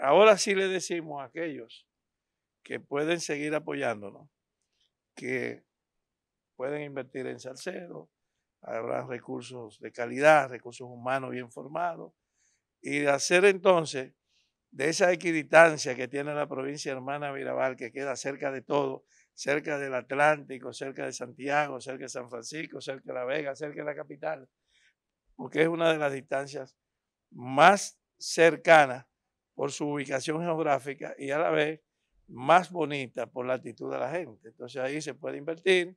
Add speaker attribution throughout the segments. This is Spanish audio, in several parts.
Speaker 1: ahora sí le decimos a aquellos que pueden seguir apoyándonos, que pueden invertir en Salcedo, habrá recursos de calidad, recursos humanos bien formados, y hacer entonces de esa equidistancia que tiene la provincia hermana Mirabal, que queda cerca de todo, cerca del Atlántico, cerca de Santiago, cerca de San Francisco, cerca de La Vega, cerca de la capital, porque es una de las distancias más cercanas por su ubicación geográfica y a la vez más bonita por la actitud de la gente. Entonces ahí se puede invertir,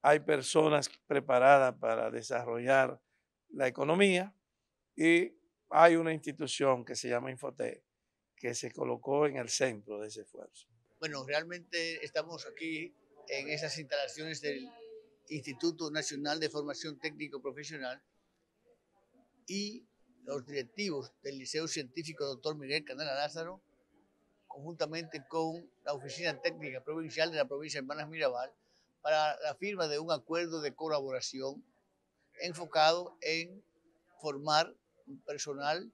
Speaker 1: hay personas preparadas para desarrollar la economía y hay una institución que se llama Infotec que se colocó en el centro de ese esfuerzo. Bueno, realmente estamos aquí en esas instalaciones del Instituto Nacional de Formación Técnico Profesional y los directivos del Liceo Científico Dr. Miguel Canela Lázaro, conjuntamente con la Oficina Técnica Provincial de la provincia de Hermanas Mirabal, para la firma de un acuerdo de colaboración enfocado en formar personal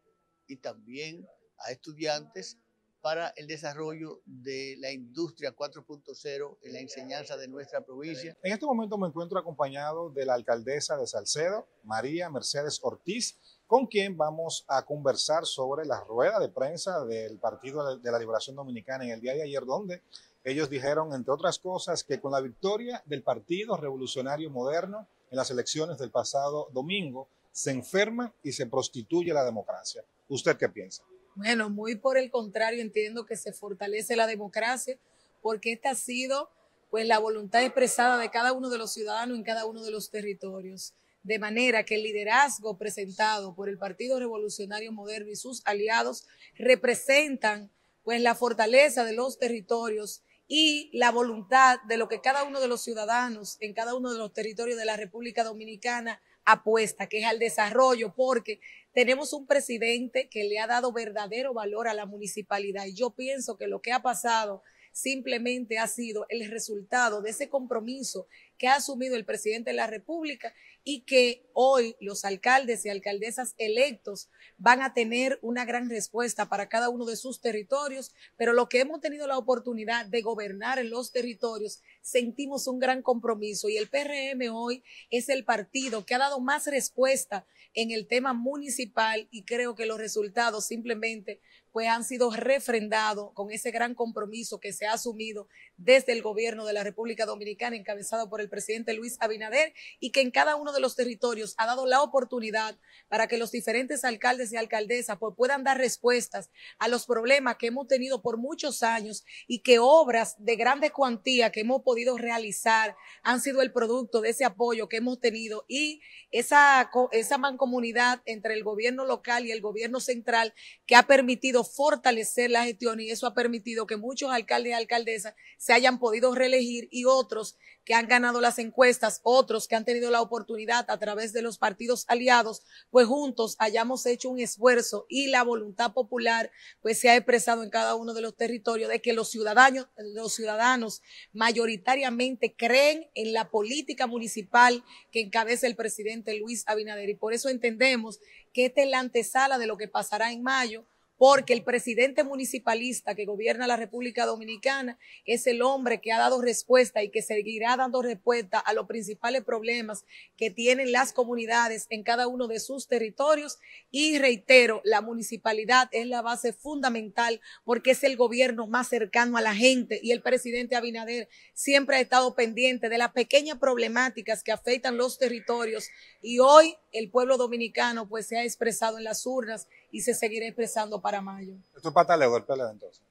Speaker 1: y también a estudiantes para el desarrollo de la industria 4.0 en la enseñanza de nuestra provincia. En
Speaker 2: este momento me encuentro acompañado de la alcaldesa de Salcedo, María Mercedes Ortiz, con quien vamos a conversar sobre la rueda de prensa del Partido de la Liberación Dominicana en el día de ayer, donde ellos dijeron, entre otras cosas, que con la victoria del Partido Revolucionario Moderno en las elecciones del pasado domingo, se enferma y se prostituye la democracia. ¿Usted qué piensa?
Speaker 3: Bueno, muy por el contrario, entiendo que se fortalece la democracia porque esta ha sido pues la voluntad expresada de cada uno de los ciudadanos en cada uno de los territorios de manera que el liderazgo presentado por el Partido Revolucionario Moderno y sus aliados representan pues la fortaleza de los territorios y la voluntad de lo que cada uno de los ciudadanos en cada uno de los territorios de la República Dominicana apuesta, que es al desarrollo, porque tenemos un presidente que le ha dado verdadero valor a la municipalidad. Y yo pienso que lo que ha pasado simplemente ha sido el resultado de ese compromiso que ha asumido el presidente de la República y que hoy los alcaldes y alcaldesas electos van a tener una gran respuesta para cada uno de sus territorios, pero lo que hemos tenido la oportunidad de gobernar en los territorios, sentimos un gran compromiso y el PRM hoy es el partido que ha dado más respuesta en el tema municipal y creo que los resultados simplemente pues han sido refrendados con ese gran compromiso que se ha asumido desde el gobierno de la República Dominicana encabezado por el presidente Luis Abinader y que en cada uno de de los territorios ha dado la oportunidad para que los diferentes alcaldes y alcaldesas pues, puedan dar respuestas a los problemas que hemos tenido por muchos años y que obras de grande cuantía que hemos podido realizar han sido el producto de ese apoyo que hemos tenido y esa, esa mancomunidad entre el gobierno local y el gobierno central que ha permitido fortalecer la gestión y eso ha permitido que muchos alcaldes y alcaldesas se hayan podido reelegir y otros que han ganado las encuestas, otros que han tenido la oportunidad a través de los partidos aliados, pues juntos hayamos hecho un esfuerzo y la voluntad popular pues se ha expresado en cada uno de los territorios de que los ciudadanos, los ciudadanos mayoritariamente creen en la política municipal que encabeza el presidente Luis Abinader. Y por eso entendemos que esta es la antesala de lo que pasará en mayo porque el presidente municipalista que gobierna la República Dominicana es el hombre que ha dado respuesta y que seguirá dando respuesta a los principales problemas que tienen las comunidades en cada uno de sus territorios. Y reitero, la municipalidad es la base fundamental porque es el gobierno más cercano a la gente y el presidente Abinader siempre ha estado pendiente de las pequeñas problemáticas que afectan los territorios y hoy el pueblo dominicano pues se ha expresado en las urnas y se seguirá expresando para mayo.
Speaker 2: ¿Esto pata el PLD entonces?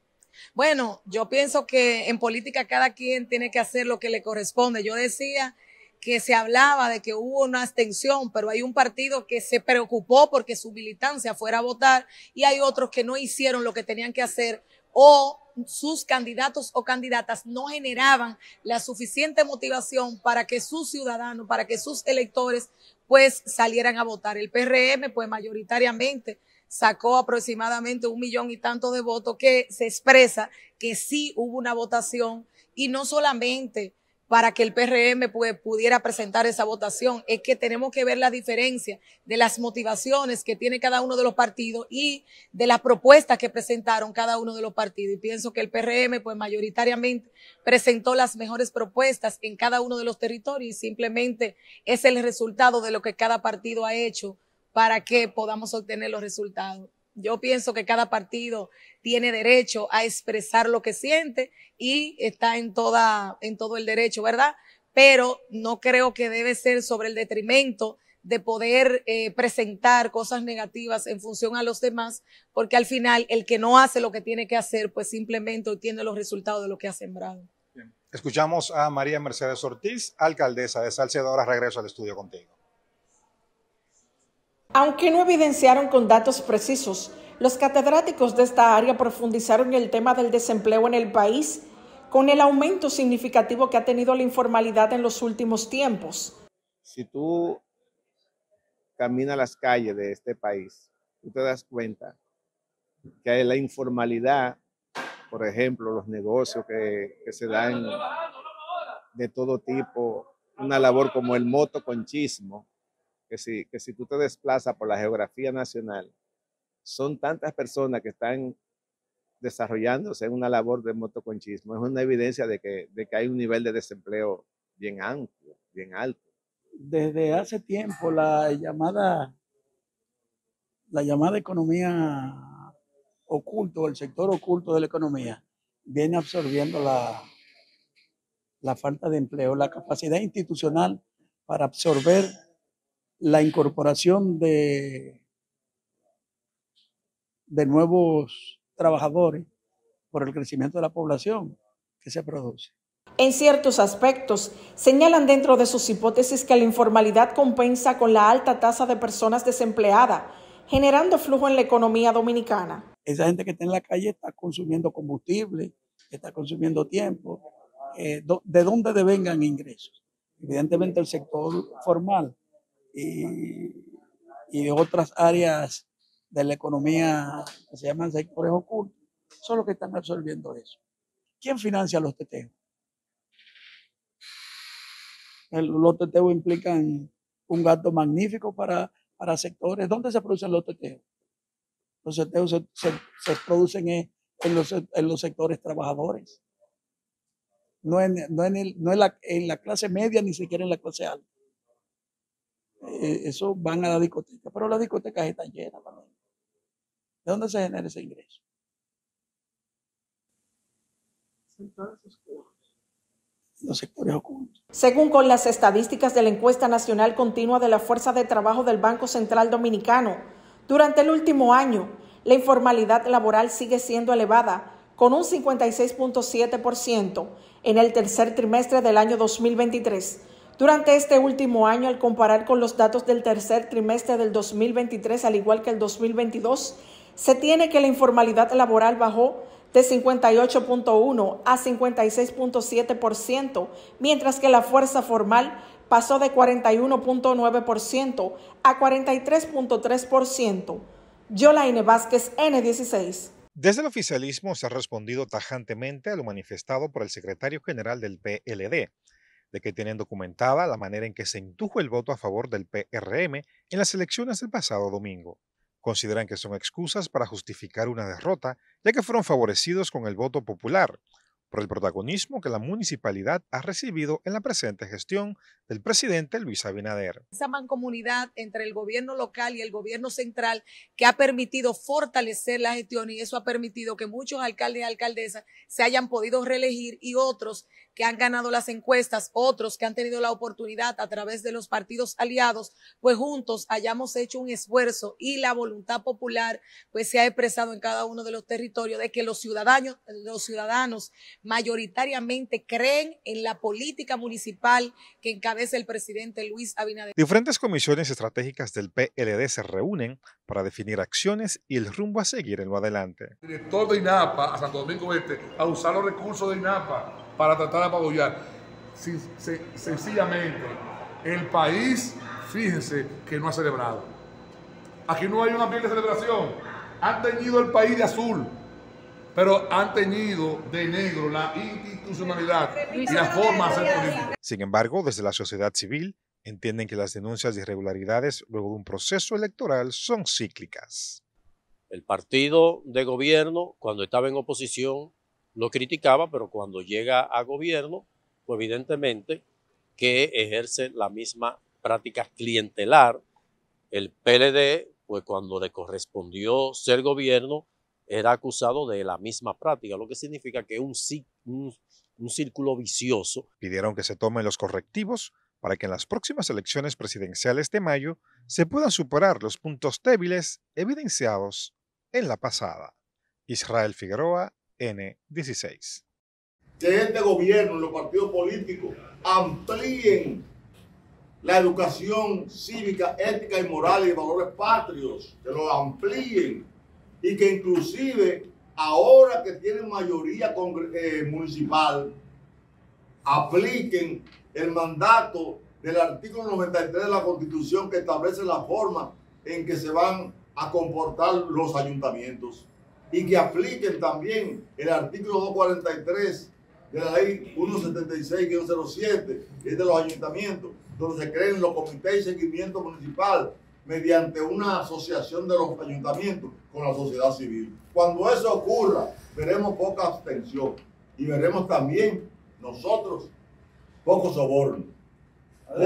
Speaker 3: Bueno, yo pienso que en política cada quien tiene que hacer lo que le corresponde. Yo decía que se hablaba de que hubo una abstención, pero hay un partido que se preocupó porque su militancia fuera a votar y hay otros que no hicieron lo que tenían que hacer o sus candidatos o candidatas no generaban la suficiente motivación para que sus ciudadanos, para que sus electores, pues salieran a votar. El PRM, pues mayoritariamente sacó aproximadamente un millón y tanto de votos, que se expresa que sí hubo una votación y no solamente para que el PRM pues, pudiera presentar esa votación. Es que tenemos que ver la diferencia de las motivaciones que tiene cada uno de los partidos y de las propuestas que presentaron cada uno de los partidos. Y pienso que el PRM, pues mayoritariamente, presentó las mejores propuestas en cada uno de los territorios y simplemente es el resultado de lo que cada partido ha hecho para que podamos obtener los resultados. Yo pienso que cada partido tiene derecho a expresar lo que siente y está en, toda, en todo el derecho, ¿verdad? Pero no creo que debe ser sobre el detrimento de poder eh, presentar cosas negativas en función a los demás, porque al final el que no hace lo que tiene que hacer, pues simplemente obtiene los resultados de lo que ha sembrado.
Speaker 2: Escuchamos a María Mercedes Ortiz, alcaldesa de Salcedo. Ahora regreso al estudio contigo.
Speaker 3: Aunque no
Speaker 4: evidenciaron con datos precisos, los catedráticos de esta área profundizaron el tema del desempleo en el país con el aumento significativo que ha tenido la informalidad en los últimos tiempos.
Speaker 2: Si tú caminas las calles de este país, tú te das cuenta que hay la informalidad, por ejemplo, los negocios que, que se dan de todo tipo, una labor como el moto que si, que si tú te desplazas por la geografía nacional, son tantas personas que están desarrollándose en una labor de motoconchismo, es una evidencia de que, de que hay un nivel de desempleo bien amplio,
Speaker 1: bien alto. Desde hace tiempo la llamada, la llamada economía oculto, el sector oculto de la economía, viene absorbiendo la, la falta de empleo, la capacidad institucional para absorber la incorporación de, de nuevos trabajadores por el crecimiento de la población que se produce.
Speaker 4: En ciertos aspectos, señalan dentro de sus hipótesis que la informalidad compensa con la alta tasa de personas desempleadas, generando flujo en la economía dominicana.
Speaker 1: Esa gente que está en la calle está consumiendo combustible, está consumiendo tiempo. Eh, ¿De dónde devengan ingresos? Evidentemente el sector formal y, y otras áreas de la economía que se llaman sectores ocultos, son los que están absorbiendo eso. ¿Quién financia los teteos? los teteos implican un gasto magnífico para, para sectores. ¿Dónde se producen los teteos? Los teteos se, producen en, los, sectores trabajadores. No, en, no, en la clase media, ni siquiera en la clase alta. Eh, eso van a la discoteca, pero las discotecas están llenas ¿De dónde se genera ese ingreso? Los sectores ocultos.
Speaker 4: Según con las estadísticas de la encuesta nacional continua de la Fuerza de Trabajo del Banco Central Dominicano, durante el último año, la informalidad laboral sigue siendo elevada, con un 56.7% en el tercer trimestre del año 2023 durante este último año, al comparar con los datos del tercer trimestre del 2023, al igual que el 2022, se tiene que la informalidad laboral bajó de 58.1 a 56.7%, mientras que la fuerza formal pasó de 41.9% a 43.3%. Yolaine Vázquez, N16.
Speaker 2: Desde el oficialismo se ha respondido tajantemente a lo manifestado por el secretario general del PLD, de que tienen documentada la manera en que se indujo el voto a favor del PRM en las elecciones del pasado domingo. Consideran que son excusas para justificar una derrota, ya que fueron favorecidos con el voto popular, por el protagonismo que la municipalidad ha recibido en la presente gestión del presidente Luis Abinader.
Speaker 3: Esa mancomunidad entre el gobierno local y el gobierno central que ha permitido fortalecer la gestión y eso ha permitido que muchos alcaldes y alcaldesas se hayan podido reelegir y otros que han ganado las encuestas, otros que han tenido la oportunidad a través de los partidos aliados, pues juntos hayamos hecho un esfuerzo y la voluntad popular pues se ha expresado en cada uno de los territorios de que los ciudadanos, los ciudadanos mayoritariamente creen en la política municipal que en vez el presidente Luis Abinader.
Speaker 2: Diferentes comisiones estratégicas del PLD se reúnen para definir acciones y el rumbo a seguir en lo adelante.
Speaker 1: El director de INAPA, a Santo Domingo Este, a usar los recursos de INAPA para tratar de apoyar. sencillamente, el país, fíjense, que no ha celebrado. Aquí no hay una piel de celebración. Han teñido el país de azul pero han tenido de negro la institucionalidad y la forma de
Speaker 2: Sin embargo, desde la sociedad civil entienden que las denuncias de irregularidades luego de un proceso electoral son
Speaker 1: cíclicas. El partido de gobierno, cuando estaba en oposición, lo criticaba, pero cuando llega a gobierno, pues evidentemente que ejerce la misma práctica clientelar. El PLD, pues cuando le correspondió ser gobierno, era acusado de la misma práctica, lo que significa que un, un, círculo vicioso.
Speaker 2: Pidieron que se tomen los correctivos para que en las próximas elecciones presidenciales de mayo se puedan superar los puntos débiles evidenciados en la pasada. Israel Figueroa, N16. Que este gobierno y los partidos políticos amplíen la educación cívica, ética y moral y valores patrios, que lo amplíen y que inclusive ahora que tienen mayoría eh, municipal, apliquen el mandato del artículo 93 de la Constitución que establece la forma en que se van a comportar los ayuntamientos y que apliquen también el artículo 243 de la ley 176-07, que es de los ayuntamientos, donde se creen los comités de seguimiento municipal, mediante una asociación de los ayuntamientos con la sociedad civil. Cuando eso ocurra, veremos poca abstención y veremos también nosotros poco soborno,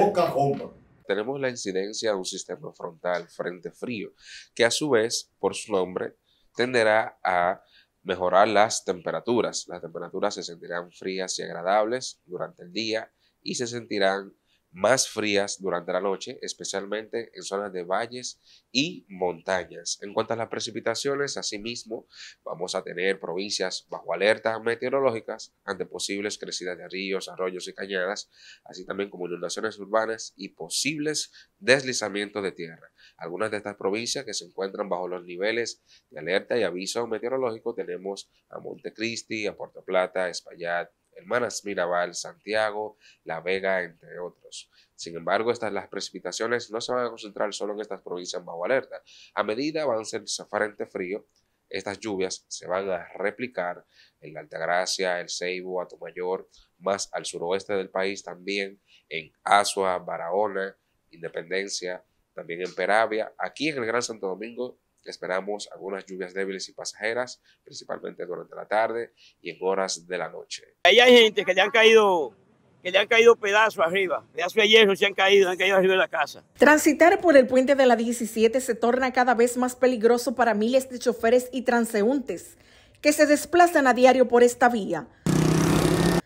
Speaker 2: poca compra.
Speaker 5: Tenemos la incidencia de un sistema frontal, frente frío, que a su vez, por su nombre, tenderá a mejorar las temperaturas. Las temperaturas se sentirán frías y agradables durante el día y se sentirán más frías durante la noche, especialmente en zonas de valles y montañas. En cuanto a las precipitaciones, asimismo, vamos a tener provincias bajo alertas meteorológicas ante posibles crecidas de ríos, arroyos y cañadas, así también como inundaciones urbanas y posibles deslizamientos de tierra. Algunas de estas provincias que se encuentran bajo los niveles de alerta y aviso meteorológico tenemos a Montecristi, a Puerto Plata, Espaillat, Hermanas Mirabal, Santiago, La Vega, entre otros. Sin embargo, estas las precipitaciones no se van a concentrar solo en estas provincias bajo alerta. A medida avance el frente frío, estas lluvias se van a replicar en la Altagracia, el Ceibo, Atomayor, más al suroeste del país también, en Asua, Barahona, Independencia, también en Peravia. Aquí en el Gran Santo Domingo Esperamos algunas lluvias débiles y pasajeras, principalmente durante la tarde y en
Speaker 1: horas de la noche. hay gente que le han caído que le han caído pedazos arriba, pedazos de hierro se han caído, han caído arriba de la casa.
Speaker 4: Transitar por el puente de la 17 se torna cada vez más peligroso para miles de choferes y transeúntes que se desplazan a diario por esta vía.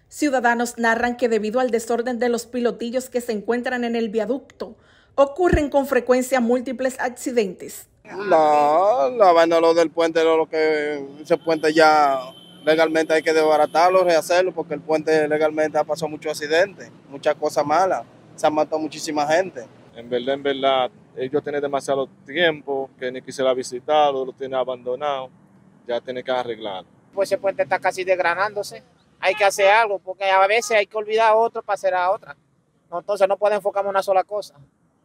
Speaker 4: Ciudadanos narran que debido al desorden de los pilotillos que se encuentran en el viaducto, ocurren con frecuencia múltiples accidentes,
Speaker 5: no, la vaina lo del puente, lo que ese puente ya legalmente hay que
Speaker 1: desbaratarlo, rehacerlo, porque el puente legalmente ha pasado muchos accidentes, muchas cosas malas, se ha matado muchísima gente.
Speaker 2: En verdad, en verdad, ellos eh, tienen demasiado tiempo que ni quisiera visitarlo, lo tienen abandonado, ya tiene que arreglarlo.
Speaker 5: Pues ese puente está casi desgranándose, hay que hacer algo, porque a veces hay que olvidar a otro para hacer a otra. Entonces no podemos enfocarnos en una sola cosa,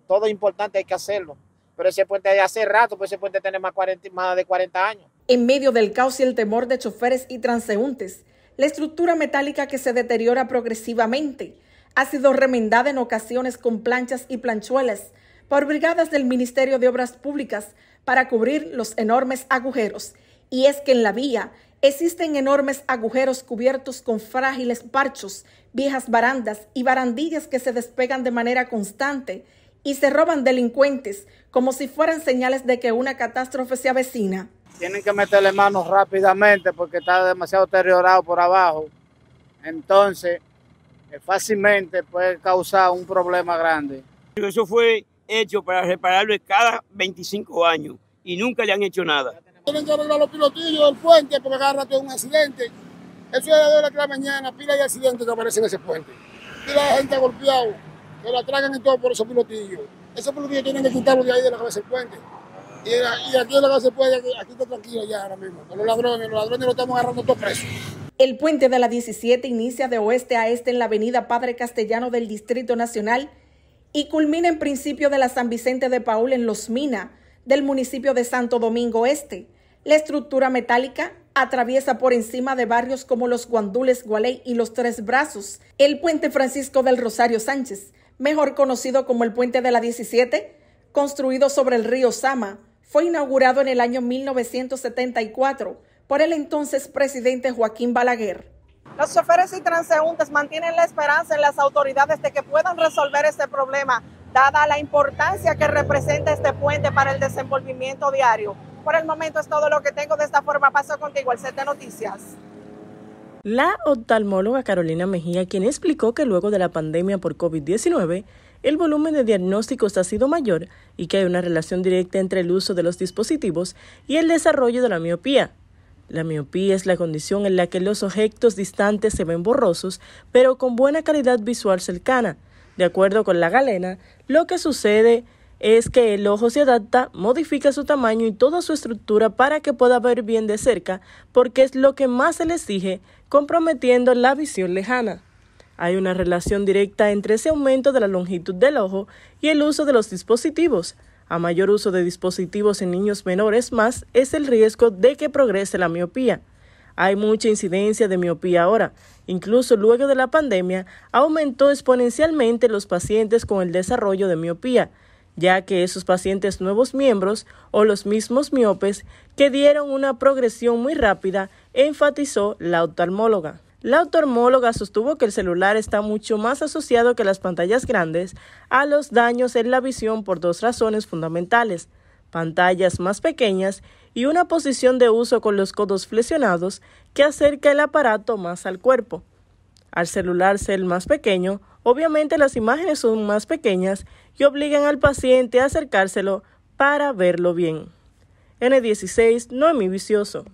Speaker 5: todo importante hay que hacerlo. Pero ese puente de hace rato, pues ese puente
Speaker 4: tiene más, más de 40 años. En medio del caos y el temor de choferes y transeúntes, la estructura metálica que se deteriora progresivamente ha sido remendada en ocasiones con planchas y planchuelas por brigadas del Ministerio de Obras Públicas para cubrir los enormes agujeros. Y es que en la vía existen enormes agujeros cubiertos con frágiles parchos, viejas barandas y barandillas que se despegan de manera constante y se roban delincuentes como si fueran señales de que una catástrofe se avecina.
Speaker 1: Tienen que meterle manos rápidamente porque está demasiado deteriorado por abajo. Entonces, eh, fácilmente puede causar un problema grande. Eso fue hecho para repararlo cada 25 años y
Speaker 6: nunca le han hecho nada.
Speaker 1: Tienen que arreglar los pilotillos del puente porque cada un accidente. Eso es de la mañana, pila de accidentes que aparecen en ese puente. Y la gente golpeado que la tragan y todo por esos pilotillos. Esos pilotillos tienen que quitarlos de ahí de la cabeza del puente. Y, aquí de la cabeza del puente, aquí, está tranquilo ya ahora mismo. los ladrones, los ladrones los estamos agarrando todos presos.
Speaker 4: El puente de la 17 inicia de oeste a este en la avenida Padre Castellano del Distrito Nacional y culmina en principio de la San Vicente de Paul en Los Mina, del municipio de Santo Domingo Este. La estructura metálica atraviesa por encima de barrios como los Guandules, Gualey y los Tres Brazos, el puente Francisco del Rosario Sánchez, mejor conocido como el Puente de la 17, construido sobre el río Sama, fue inaugurado en el año 1974 por el entonces presidente Joaquín Balaguer. Los choferes y transeúntes mantienen la esperanza en las autoridades de que puedan resolver este problema, dada la importancia que representa este puente para el desenvolvimiento diario. Por el momento es todo lo que tengo. De esta forma paso contigo al set de noticias
Speaker 6: la oftalmóloga Carolina Mejía, quien explicó que luego de la pandemia por COVID-19, el volumen de diagnósticos ha sido mayor y que hay una relación directa entre el uso de los dispositivos y el desarrollo de la miopía. La miopía es la condición en la que los objetos distantes se ven borrosos, pero con buena calidad visual cercana. De acuerdo con la galena, lo que sucede es que el ojo se adapta, modifica su tamaño y toda su estructura para que pueda ver bien de cerca, porque es lo que más se le exige, comprometiendo la visión lejana. Hay una relación directa entre ese aumento de la longitud del ojo y el uso de los dispositivos. A mayor uso de dispositivos en niños menores más es el riesgo de que progrese la miopía. Hay mucha incidencia de miopía ahora. Incluso luego de la pandemia, aumentó exponencialmente los pacientes con el desarrollo de miopía ya que esos pacientes nuevos miembros o los mismos miopes que dieron una progresión muy rápida, enfatizó la oftalmóloga. La oftalmóloga sostuvo que el celular está mucho más asociado que las pantallas grandes a los daños en la visión por dos razones fundamentales, pantallas más pequeñas y una posición de uso con los codos flexionados que acerca el aparato más al cuerpo. Al celular ser más pequeño, Obviamente las imágenes son más pequeñas y obligan al paciente a acercárselo para verlo bien. N16, no muy Vicioso.